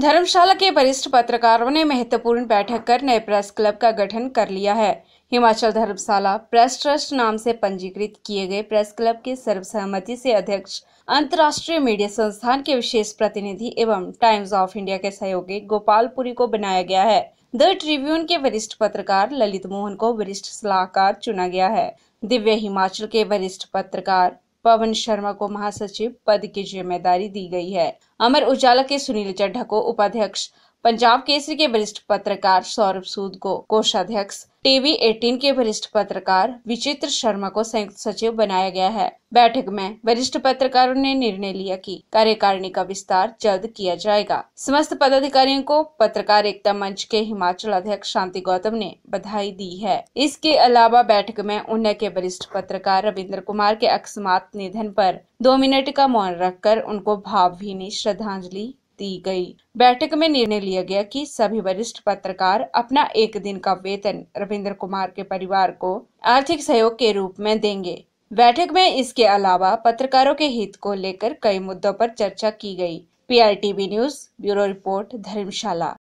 धर्मशाला के वरिष्ठ पत्रकारों ने महत्वपूर्ण बैठक कर नए प्रेस क्लब का गठन कर लिया है हिमाचल धर्मशाला प्रेस ट्रस्ट नाम से पंजीकृत किए गए प्रेस क्लब के सर्वसहमति से अध्यक्ष अंतर्राष्ट्रीय मीडिया संस्थान के विशेष प्रतिनिधि एवं टाइम्स ऑफ इंडिया के सहयोगी गोपालपुरी को बनाया गया है द ट्रिब्यून के वरिष्ठ पत्रकार ललित मोहन को वरिष्ठ सलाहकार चुना गया है दिव्य हिमाचल के वरिष्ठ पत्रकार पवन शर्मा को महासचिव पद की जिम्मेदारी दी गई है अमर उजाला के सुनील चड्ढा को उपाध्यक्ष पंजाब केसरी के वरिष्ठ पत्रकार सौरभ सूद को कोषाध्यक्ष टीवी 18 के वरिष्ठ पत्रकार विचित्र शर्मा को संयुक्त सचिव बनाया गया है बैठक में वरिष्ठ पत्रकारों ने निर्णय लिया कि कार्यकारिणी का विस्तार जल्द किया जाएगा समस्त पदाधिकारियों को पत्रकार एकता मंच के हिमाचल अध्यक्ष शांति गौतम ने बधाई दी है इसके अलावा बैठक में उन्हें के वरिष्ठ पत्रकार रविंद्र कुमार के अकस्मात निधन पर दो मिनट का मौन रखकर उनको भावभीनी श्रद्धांजलि दी गई बैठक में निर्णय लिया गया कि सभी वरिष्ठ पत्रकार अपना एक दिन का वेतन रविंद्र कुमार के परिवार को आर्थिक सहयोग के रूप में देंगे बैठक में इसके अलावा पत्रकारों के हित को लेकर कई मुद्दों पर चर्चा की गई पीआईटीवी न्यूज ब्यूरो रिपोर्ट धर्मशाला